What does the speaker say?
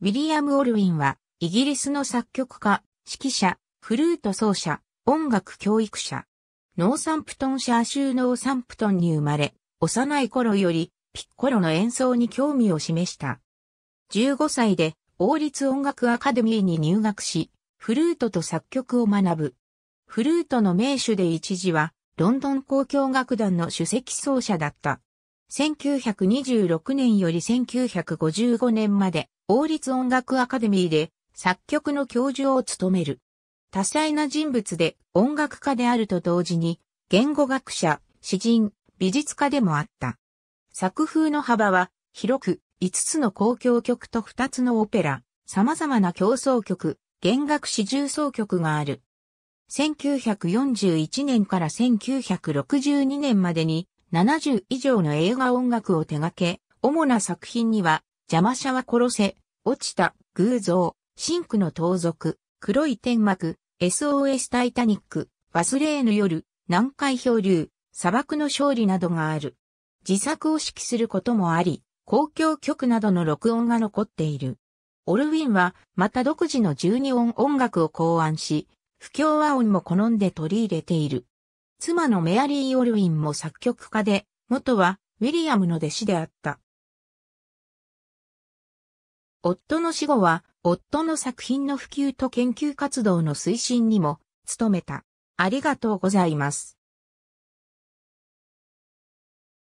ウィリアム・オルウィンは、イギリスの作曲家、指揮者、フルート奏者、音楽教育者。ノーサンプトンシャー州ノーサンプトンに生まれ、幼い頃よりピッコロの演奏に興味を示した。15歳で王立音楽アカデミーに入学し、フルートと作曲を学ぶ。フルートの名手で一時は、ロンドン交響楽団の首席奏者だった。1926年より1955年まで、王立音楽アカデミーで作曲の教授を務める。多彩な人物で音楽家であると同時に、言語学者、詩人、美術家でもあった。作風の幅は広く5つの公共曲と2つのオペラ、様々な競争曲、弦楽四重奏曲がある。1941年から1962年までに70以上の映画音楽を手掛け、主な作品には、邪魔者は殺せ、落ちた、偶像、シンクの盗賊、黒い天幕、SOS タイタニック、忘れぬ夜、南海漂流、砂漠の勝利などがある。自作を指揮することもあり、公共曲などの録音が残っている。オルウィンは、また独自の12音音楽を考案し、不協和音も好んで取り入れている。妻のメアリー・オルウィンも作曲家で、元はウィリアムの弟子であった。夫の死後は、夫の作品の普及と研究活動の推進にも、努めた。ありがとうございます。